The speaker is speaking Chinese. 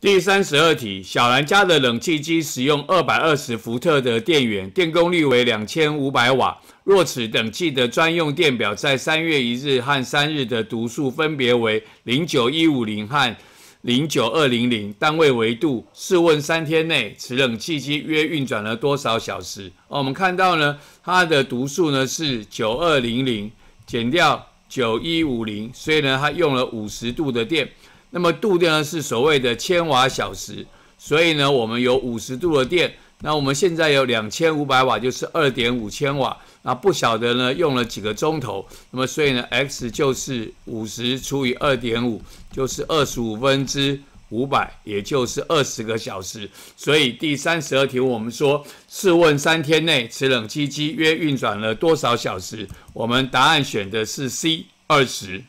第三十二题，小兰家的冷气机使用二百二十伏特的电源，电功率为两千五百瓦。若此冷气的专用电表在三月一日和三日的读数分别为零九一五零和零九二零零单位为度。试问三天内此冷气机约运转了多少小时？哦，我们看到呢，它的读数呢是九二零零减掉九一五零，所以呢它用了五十度的电。那么度电呢是所谓的千瓦小时，所以呢我们有五十度的电，那我们现在有两千五百瓦，就是二点五千瓦，那不晓得呢用了几个钟头，那么所以呢 x 就是五十除以二点五，就是二十五分之五百，也就是二十个小时。所以第三十二题我们说，试问三天内此冷气机约运转了多少小时？我们答案选的是 C 二十。